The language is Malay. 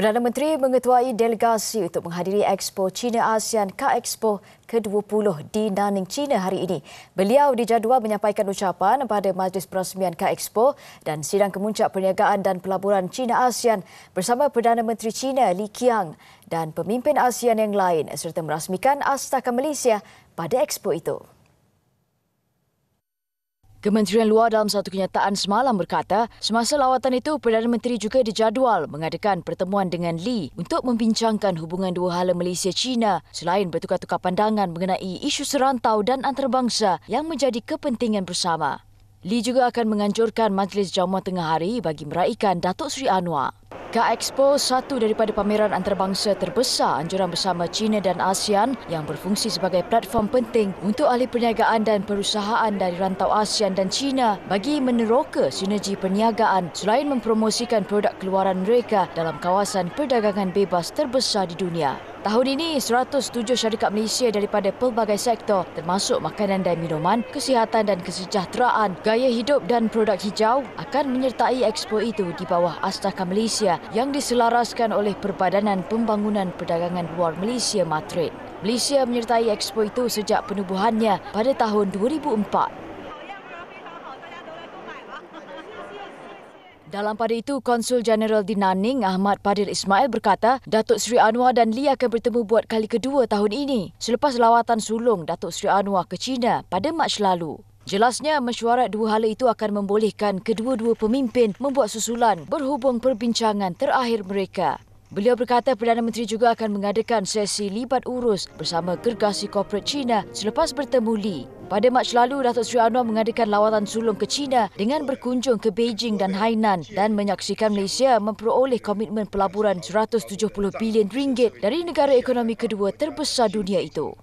Perdana Menteri mengetuai delegasi untuk menghadiri Expo China ASEAN KExpo ke-20 di Nanning, China hari ini. Beliau dijadual menyampaikan ucapan pada Majlis Perasmian KExpo dan Sidang Kemuncak Perniagaan dan Pelaburan China ASEAN bersama Perdana Menteri China Li Qiang dan pemimpin ASEAN yang lain serta merasmikan Astaka Malaysia pada Expo itu. Kementerian Luar dalam satu kenyataan semalam berkata, semasa lawatan itu, Perdana Menteri juga dijadual mengadakan pertemuan dengan Lee untuk membincangkan hubungan dua hala Malaysia-China selain bertukar-tukar pandangan mengenai isu serantau dan antarabangsa yang menjadi kepentingan bersama. Lee juga akan menganjurkan Majlis Jamuan Tengah Hari bagi meraihkan Datuk Seri Anwar. Ka Expo, satu daripada pameran antarabangsa terbesar anjuran bersama China dan ASEAN yang berfungsi sebagai platform penting untuk ahli perniagaan dan perusahaan dari rantau ASEAN dan China bagi meneroka sinergi perniagaan selain mempromosikan produk keluaran mereka dalam kawasan perdagangan bebas terbesar di dunia. Tahun ini, 107 syarikat Malaysia daripada pelbagai sektor termasuk makanan dan minuman, kesihatan dan kesejahteraan, gaya hidup dan produk hijau akan menyertai expo itu di bawah Astaka Malaysia yang diselaraskan oleh Perbadanan Pembangunan Perdagangan Luar Malaysia Matrid. Malaysia menyertai expo itu sejak penubuhannya pada tahun 2004. Dalam pada itu, Konsul Jeneral di Nanning, Ahmad Padil Ismail berkata, Datuk Seri Anwar dan Lee akan bertemu buat kali kedua tahun ini selepas lawatan sulung Datuk Seri Anwar ke China pada Mac lalu. Jelasnya, mesyuarat dua hala itu akan membolehkan kedua-dua pemimpin membuat susulan berhubung perbincangan terakhir mereka. Beliau berkata Perdana Menteri juga akan mengadakan sesi libat urus bersama gergasi korporat China selepas bertemu Li. Pada Mac lalu, Datuk Sri Anwar mengadakan lawatan sulung ke China dengan berkunjung ke Beijing dan Hainan dan menyaksikan Malaysia memperoleh komitmen pelaburan 170 bilion ringgit dari negara ekonomi kedua terbesar dunia itu.